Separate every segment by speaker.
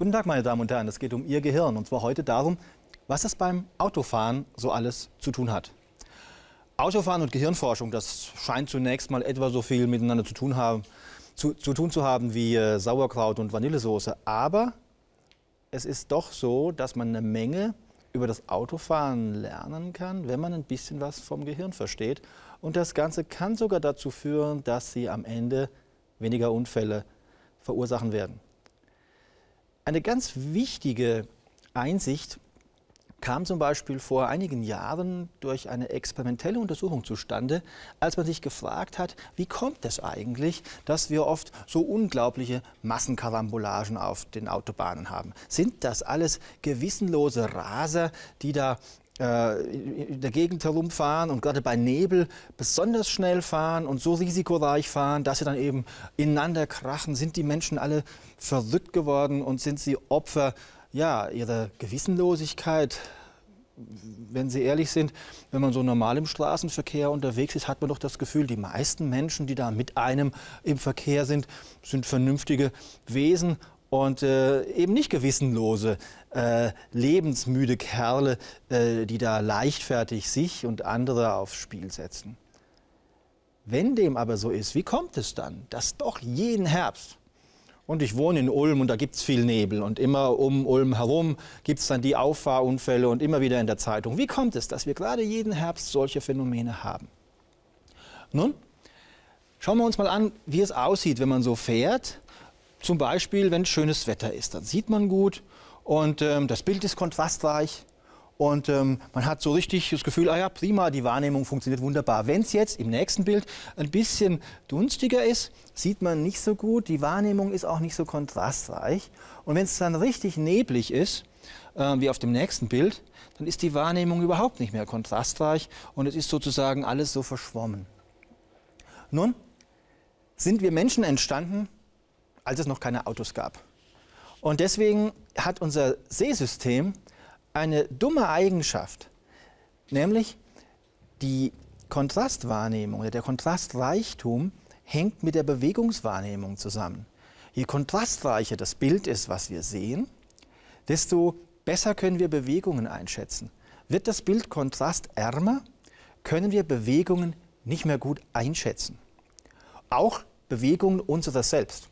Speaker 1: Guten Tag, meine Damen und Herren. Es geht um Ihr Gehirn und zwar heute darum, was es beim Autofahren so alles zu tun hat. Autofahren und Gehirnforschung, das scheint zunächst mal etwa so viel miteinander zu tun, haben, zu, zu tun zu haben wie äh, Sauerkraut und Vanillesoße. Aber es ist doch so, dass man eine Menge über das Autofahren lernen kann, wenn man ein bisschen was vom Gehirn versteht. Und das Ganze kann sogar dazu führen, dass Sie am Ende weniger Unfälle verursachen werden. Eine ganz wichtige Einsicht kam zum Beispiel vor einigen Jahren durch eine experimentelle Untersuchung zustande, als man sich gefragt hat, wie kommt es eigentlich, dass wir oft so unglaubliche Massenkarambolagen auf den Autobahnen haben? Sind das alles gewissenlose Raser, die da äh, in der Gegend herumfahren und gerade bei Nebel besonders schnell fahren und so risikoreich fahren, dass sie dann eben ineinander krachen, sind die Menschen alle verrückt geworden und sind sie Opfer ja, ihrer Gewissenlosigkeit. Wenn Sie ehrlich sind, wenn man so normal im Straßenverkehr unterwegs ist, hat man doch das Gefühl, die meisten Menschen, die da mit einem im Verkehr sind, sind vernünftige Wesen und äh, eben nicht gewissenlose, äh, lebensmüde Kerle, äh, die da leichtfertig sich und andere aufs Spiel setzen. Wenn dem aber so ist, wie kommt es dann, dass doch jeden Herbst, und ich wohne in Ulm und da gibt es viel Nebel und immer um Ulm herum gibt es dann die Auffahrunfälle und immer wieder in der Zeitung, wie kommt es, dass wir gerade jeden Herbst solche Phänomene haben? Nun, schauen wir uns mal an, wie es aussieht, wenn man so fährt zum Beispiel, wenn schönes Wetter ist, dann sieht man gut und ähm, das Bild ist kontrastreich. Und ähm, man hat so richtig das Gefühl, ah ja, prima, die Wahrnehmung funktioniert wunderbar. Wenn es jetzt im nächsten Bild ein bisschen dunstiger ist, sieht man nicht so gut, die Wahrnehmung ist auch nicht so kontrastreich. Und wenn es dann richtig neblig ist, ähm, wie auf dem nächsten Bild, dann ist die Wahrnehmung überhaupt nicht mehr kontrastreich und es ist sozusagen alles so verschwommen. Nun sind wir Menschen entstanden, als es noch keine Autos gab. Und deswegen hat unser Seesystem eine dumme Eigenschaft, nämlich die Kontrastwahrnehmung oder der Kontrastreichtum hängt mit der Bewegungswahrnehmung zusammen. Je kontrastreicher das Bild ist, was wir sehen, desto besser können wir Bewegungen einschätzen. Wird das Bild kontrastärmer, können wir Bewegungen nicht mehr gut einschätzen. Auch Bewegungen unserer selbst.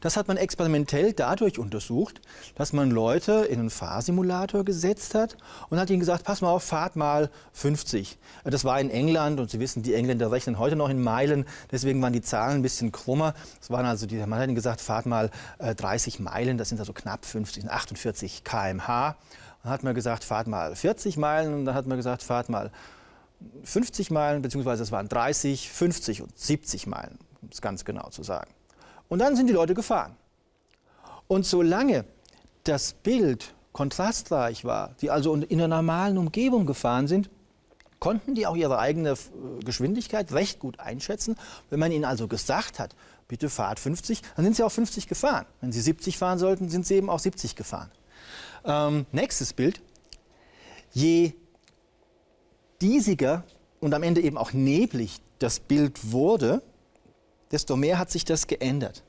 Speaker 1: Das hat man experimentell dadurch untersucht, dass man Leute in einen Fahrsimulator gesetzt hat und hat ihnen gesagt, pass mal auf, fahrt mal 50. Das war in England und Sie wissen, die Engländer rechnen heute noch in Meilen, deswegen waren die Zahlen ein bisschen krummer. Es waren also die, man hat ihnen gesagt, fahrt mal 30 äh, Meilen, das sind also knapp 50, 48 km/h. Dann hat man gesagt, fahrt mal 40 Meilen und dann hat man gesagt, fahrt mal 50 Meilen, beziehungsweise es waren 30, 50 und 70 Meilen, um es ganz genau zu sagen. Und dann sind die Leute gefahren. Und solange das Bild kontrastreich war, die also in einer normalen Umgebung gefahren sind, konnten die auch ihre eigene äh, Geschwindigkeit recht gut einschätzen. Wenn man ihnen also gesagt hat, bitte fahrt 50, dann sind sie auch 50 gefahren. Wenn sie 70 fahren sollten, sind sie eben auch 70 gefahren. Ähm, nächstes Bild. Je diesiger und am Ende eben auch neblig das Bild wurde, desto mehr hat sich das geändert.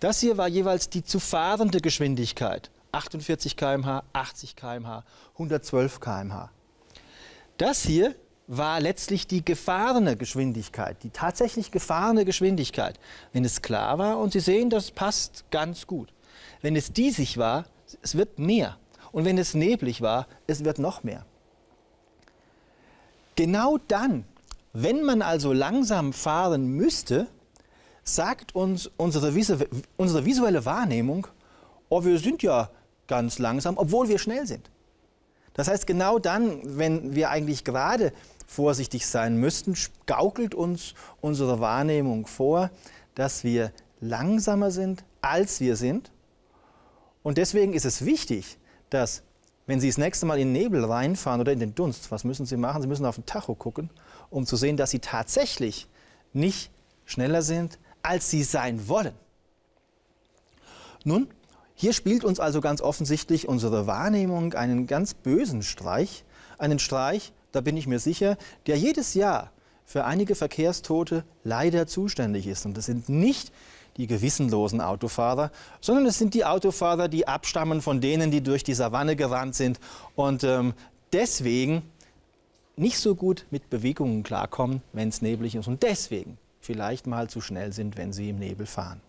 Speaker 1: Das hier war jeweils die zu fahrende Geschwindigkeit. 48 km/h, 80 km/h, 112 km/h. Das hier war letztlich die gefahrene Geschwindigkeit, die tatsächlich gefahrene Geschwindigkeit, wenn es klar war und Sie sehen, das passt ganz gut. Wenn es diesig war, es wird mehr. Und wenn es neblig war, es wird noch mehr. Genau dann, wenn man also langsam fahren müsste, sagt uns unsere, unsere visuelle Wahrnehmung, oh, wir sind ja ganz langsam, obwohl wir schnell sind. Das heißt, genau dann, wenn wir eigentlich gerade vorsichtig sein müssten, gaukelt uns unsere Wahrnehmung vor, dass wir langsamer sind, als wir sind. Und deswegen ist es wichtig, dass, wenn Sie das nächste Mal in den Nebel reinfahren oder in den Dunst, was müssen Sie machen? Sie müssen auf den Tacho gucken, um zu sehen, dass Sie tatsächlich nicht schneller sind, als sie sein wollen. Nun, hier spielt uns also ganz offensichtlich unsere Wahrnehmung einen ganz bösen Streich, einen Streich, da bin ich mir sicher, der jedes Jahr für einige Verkehrstote leider zuständig ist. Und das sind nicht die gewissenlosen Autofahrer, sondern es sind die Autofahrer, die abstammen von denen, die durch die Savanne gerannt sind und ähm, deswegen nicht so gut mit Bewegungen klarkommen, wenn es neblig ist. Und deswegen vielleicht mal zu schnell sind, wenn sie im Nebel fahren.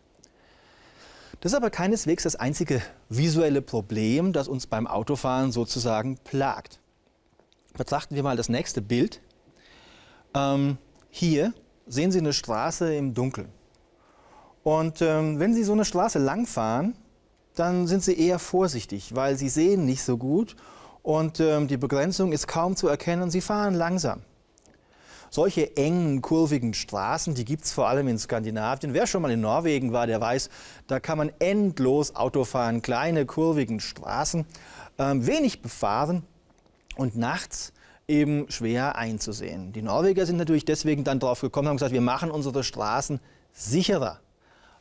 Speaker 1: Das ist aber keineswegs das einzige visuelle Problem, das uns beim Autofahren sozusagen plagt. Betrachten wir mal das nächste Bild. Ähm, hier sehen Sie eine Straße im Dunkeln. Und ähm, wenn Sie so eine Straße langfahren, dann sind Sie eher vorsichtig, weil Sie sehen nicht so gut und ähm, die Begrenzung ist kaum zu erkennen und Sie fahren langsam. Solche engen, kurvigen Straßen, die gibt es vor allem in Skandinavien. Wer schon mal in Norwegen war, der weiß, da kann man endlos Auto fahren. Kleine, kurvigen Straßen, ähm, wenig befahren und nachts eben schwer einzusehen. Die Norweger sind natürlich deswegen dann drauf gekommen, und haben gesagt, wir machen unsere Straßen sicherer.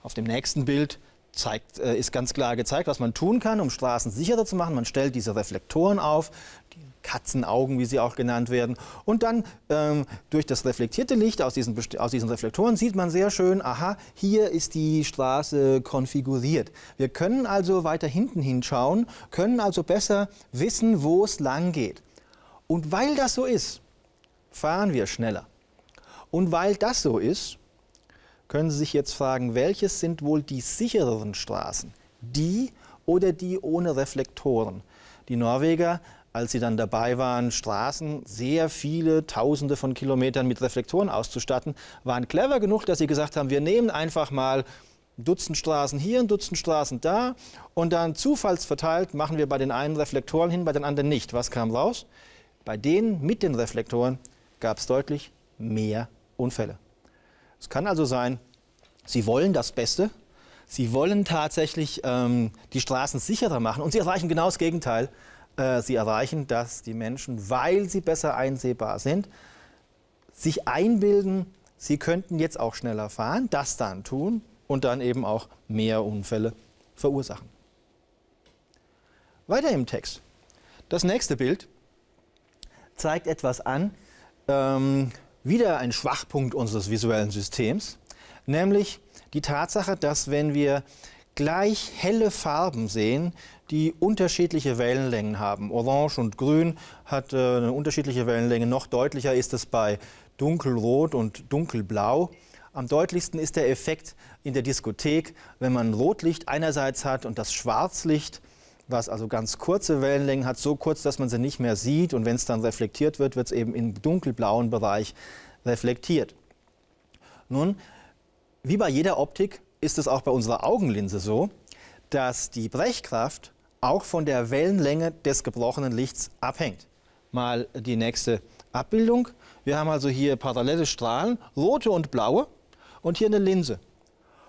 Speaker 1: Auf dem nächsten Bild zeigt, äh, ist ganz klar gezeigt, was man tun kann, um Straßen sicherer zu machen. Man stellt diese Reflektoren auf, die Katzenaugen, wie sie auch genannt werden. Und dann ähm, durch das reflektierte Licht aus diesen, aus diesen Reflektoren sieht man sehr schön, aha, hier ist die Straße konfiguriert. Wir können also weiter hinten hinschauen, können also besser wissen, wo es lang geht. Und weil das so ist, fahren wir schneller. Und weil das so ist, können Sie sich jetzt fragen, welches sind wohl die sichereren Straßen? Die oder die ohne Reflektoren? Die Norweger als sie dann dabei waren, Straßen sehr viele Tausende von Kilometern mit Reflektoren auszustatten, waren clever genug, dass sie gesagt haben, wir nehmen einfach mal ein Dutzend Straßen hier, ein Dutzend Straßen da und dann zufallsverteilt machen wir bei den einen Reflektoren hin, bei den anderen nicht. Was kam raus? Bei denen mit den Reflektoren gab es deutlich mehr Unfälle. Es kann also sein, sie wollen das Beste, sie wollen tatsächlich ähm, die Straßen sicherer machen und sie erreichen genau das Gegenteil, äh, sie erreichen, dass die Menschen, weil sie besser einsehbar sind, sich einbilden, sie könnten jetzt auch schneller fahren, das dann tun und dann eben auch mehr Unfälle verursachen. Weiter im Text. Das nächste Bild zeigt etwas an, ähm, wieder ein Schwachpunkt unseres visuellen Systems, nämlich die Tatsache, dass wenn wir gleich helle Farben sehen, die unterschiedliche Wellenlängen haben. Orange und Grün hat äh, eine unterschiedliche Wellenlänge. Noch deutlicher ist es bei Dunkelrot und Dunkelblau. Am deutlichsten ist der Effekt in der Diskothek, wenn man Rotlicht einerseits hat und das Schwarzlicht, was also ganz kurze Wellenlängen hat, so kurz, dass man sie nicht mehr sieht. Und wenn es dann reflektiert wird, wird es eben im dunkelblauen Bereich reflektiert. Nun, wie bei jeder Optik ist es auch bei unserer Augenlinse so, dass die Brechkraft auch von der Wellenlänge des gebrochenen Lichts abhängt. Mal die nächste Abbildung. Wir haben also hier parallele Strahlen, rote und blaue, und hier eine Linse.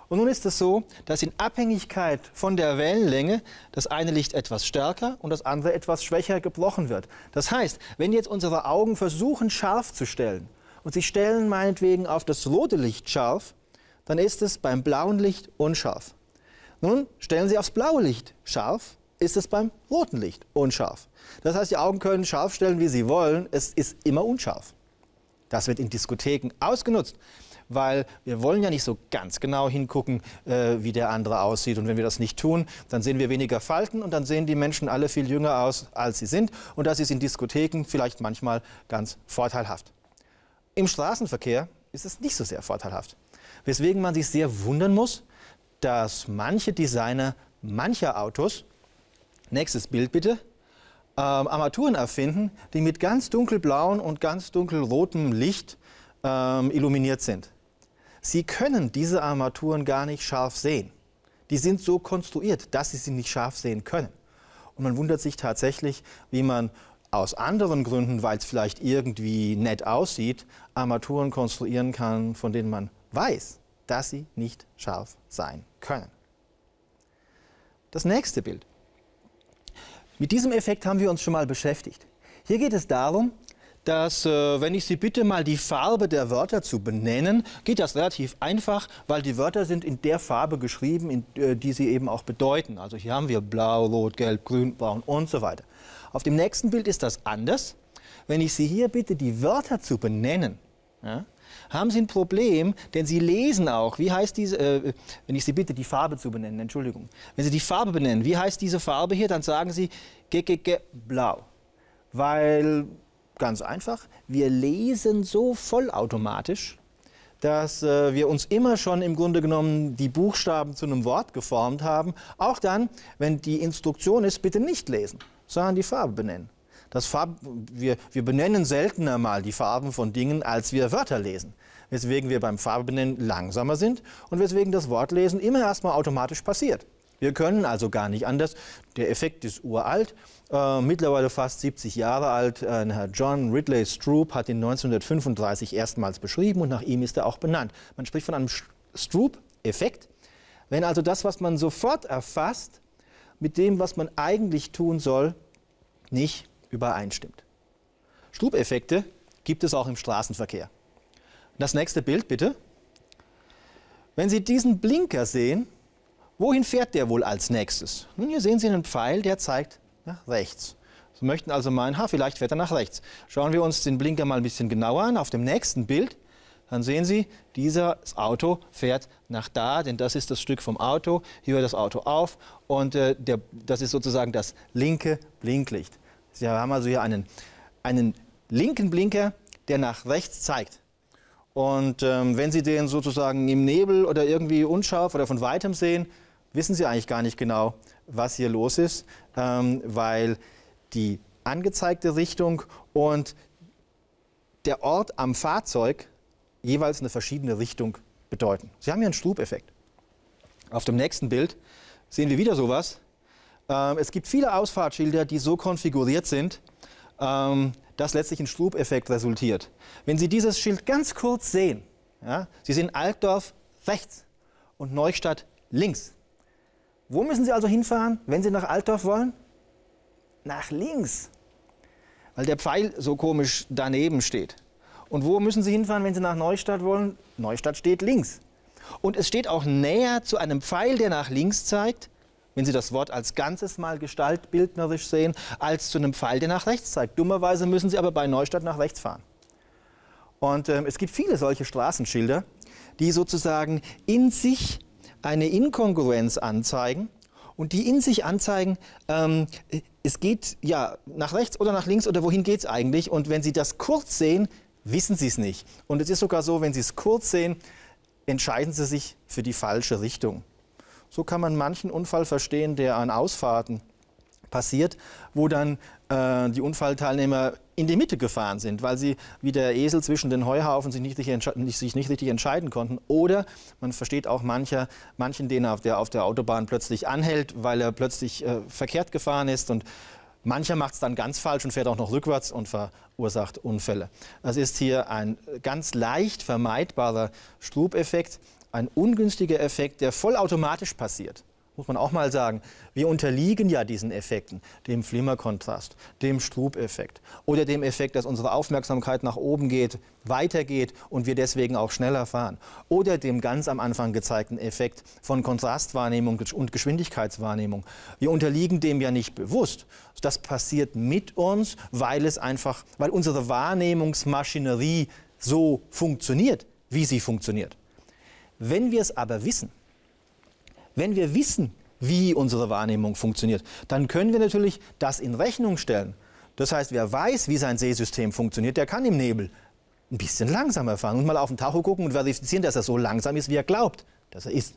Speaker 1: Und nun ist es so, dass in Abhängigkeit von der Wellenlänge das eine Licht etwas stärker und das andere etwas schwächer gebrochen wird. Das heißt, wenn jetzt unsere Augen versuchen, scharf zu stellen und sie stellen meinetwegen auf das rote Licht scharf, dann ist es beim blauen Licht unscharf. Nun stellen Sie aufs blaue Licht scharf, ist es beim roten Licht unscharf. Das heißt, die Augen können scharf stellen, wie sie wollen, es ist immer unscharf. Das wird in Diskotheken ausgenutzt, weil wir wollen ja nicht so ganz genau hingucken, äh, wie der andere aussieht. Und wenn wir das nicht tun, dann sehen wir weniger Falten und dann sehen die Menschen alle viel jünger aus, als sie sind. Und das ist in Diskotheken vielleicht manchmal ganz vorteilhaft. Im Straßenverkehr ist es nicht so sehr vorteilhaft. Weswegen man sich sehr wundern muss, dass manche Designer mancher Autos, nächstes Bild bitte, ähm, Armaturen erfinden, die mit ganz dunkelblauem und ganz dunkelrotem Licht ähm, illuminiert sind. Sie können diese Armaturen gar nicht scharf sehen. Die sind so konstruiert, dass sie sie nicht scharf sehen können. Und man wundert sich tatsächlich, wie man aus anderen Gründen, weil es vielleicht irgendwie nett aussieht, Armaturen konstruieren kann, von denen man weiß, dass sie nicht scharf sein können. Das nächste Bild. Mit diesem Effekt haben wir uns schon mal beschäftigt. Hier geht es darum, dass, äh, wenn ich Sie bitte, mal die Farbe der Wörter zu benennen, geht das relativ einfach, weil die Wörter sind in der Farbe geschrieben, äh, die sie eben auch bedeuten. Also hier haben wir blau, rot, gelb, grün, braun und so weiter. Auf dem nächsten Bild ist das anders. Wenn ich Sie hier bitte, die Wörter zu benennen, ja, haben Sie ein Problem, denn Sie lesen auch, wie heißt diese, äh, wenn ich Sie bitte, die Farbe zu benennen, Entschuldigung. Wenn Sie die Farbe benennen, wie heißt diese Farbe hier, dann sagen Sie GGG blau. Weil, ganz einfach, wir lesen so vollautomatisch, dass äh, wir uns immer schon im Grunde genommen die Buchstaben zu einem Wort geformt haben. Auch dann, wenn die Instruktion ist, bitte nicht lesen, sondern die Farbe benennen. Das Farb, wir, wir benennen seltener mal die Farben von Dingen, als wir Wörter lesen. Weswegen wir beim Farbenbenennen langsamer sind und weswegen das Wortlesen immer erstmal automatisch passiert. Wir können also gar nicht anders. Der Effekt ist uralt, äh, mittlerweile fast 70 Jahre alt. Äh, Herr John Ridley Stroop hat ihn 1935 erstmals beschrieben und nach ihm ist er auch benannt. Man spricht von einem Stroop-Effekt. Wenn also das, was man sofort erfasst, mit dem, was man eigentlich tun soll, nicht übereinstimmt. Stubeffekte gibt es auch im Straßenverkehr. Das nächste Bild bitte. Wenn Sie diesen Blinker sehen, wohin fährt der wohl als nächstes? Nun, hier sehen Sie einen Pfeil, der zeigt nach rechts. Sie möchten also meinen, ha, vielleicht fährt er nach rechts. Schauen wir uns den Blinker mal ein bisschen genauer an. Auf dem nächsten Bild, dann sehen Sie, dieses Auto fährt nach da, denn das ist das Stück vom Auto. Hier hört das Auto auf und äh, der, das ist sozusagen das linke Blinklicht. Sie haben also hier einen, einen linken Blinker, der nach rechts zeigt. Und ähm, wenn Sie den sozusagen im Nebel oder irgendwie unscharf oder von weitem sehen, wissen Sie eigentlich gar nicht genau, was hier los ist, ähm, weil die angezeigte Richtung und der Ort am Fahrzeug jeweils eine verschiedene Richtung bedeuten. Sie haben hier einen Strubeffekt. Auf dem nächsten Bild sehen wir wieder sowas, ähm, es gibt viele Ausfahrtschilder, die so konfiguriert sind, ähm, dass letztlich ein Strubeffekt resultiert. Wenn Sie dieses Schild ganz kurz sehen, ja, Sie sehen Altdorf rechts und Neustadt links. Wo müssen Sie also hinfahren, wenn Sie nach Altdorf wollen? Nach links, weil der Pfeil so komisch daneben steht. Und wo müssen Sie hinfahren, wenn Sie nach Neustadt wollen? Neustadt steht links. Und es steht auch näher zu einem Pfeil, der nach links zeigt, wenn Sie das Wort als Ganzes mal gestaltbildnerisch sehen, als zu einem Pfeil, der nach rechts zeigt. Dummerweise müssen Sie aber bei Neustadt nach rechts fahren. Und ähm, es gibt viele solche Straßenschilder, die sozusagen in sich eine Inkongruenz anzeigen und die in sich anzeigen, ähm, es geht ja nach rechts oder nach links oder wohin geht es eigentlich. Und wenn Sie das kurz sehen, wissen Sie es nicht. Und es ist sogar so, wenn Sie es kurz sehen, entscheiden Sie sich für die falsche Richtung. So kann man manchen Unfall verstehen, der an Ausfahrten passiert, wo dann äh, die Unfallteilnehmer in die Mitte gefahren sind, weil sie wie der Esel zwischen den Heuhaufen sich nicht, nicht, sich nicht richtig entscheiden konnten. Oder man versteht auch mancher, manchen, den auf der, auf der Autobahn plötzlich anhält, weil er plötzlich äh, verkehrt gefahren ist und Mancher macht es dann ganz falsch und fährt auch noch rückwärts und verursacht Unfälle. Das ist hier ein ganz leicht vermeidbarer Strubeffekt, ein ungünstiger Effekt, der vollautomatisch passiert. Muss man auch mal sagen. Wir unterliegen ja diesen Effekten, dem Flimmerkontrast, dem Strubeffekt oder dem Effekt, dass unsere Aufmerksamkeit nach oben geht, weitergeht und wir deswegen auch schneller fahren. Oder dem ganz am Anfang gezeigten Effekt von Kontrastwahrnehmung und Geschwindigkeitswahrnehmung. Wir unterliegen dem ja nicht bewusst. Das passiert mit uns, weil es einfach, weil unsere Wahrnehmungsmaschinerie so funktioniert, wie sie funktioniert. Wenn wir es aber wissen, wenn wir wissen, wie unsere Wahrnehmung funktioniert, dann können wir natürlich das in Rechnung stellen. Das heißt, wer weiß, wie sein Sehsystem funktioniert, der kann im Nebel ein bisschen langsamer fahren und mal auf den Tacho gucken und verifizieren, dass er so langsam ist, wie er glaubt, dass er ist.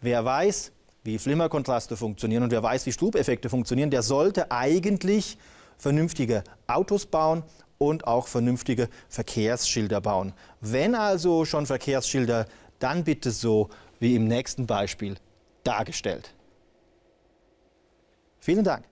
Speaker 1: Wer weiß, wie Flimmerkontraste funktionieren und wer weiß, wie Strubeffekte funktionieren, der sollte eigentlich vernünftige Autos bauen und auch vernünftige Verkehrsschilder bauen. Wenn also schon Verkehrsschilder, dann bitte so wie im nächsten Beispiel dargestellt. Vielen Dank.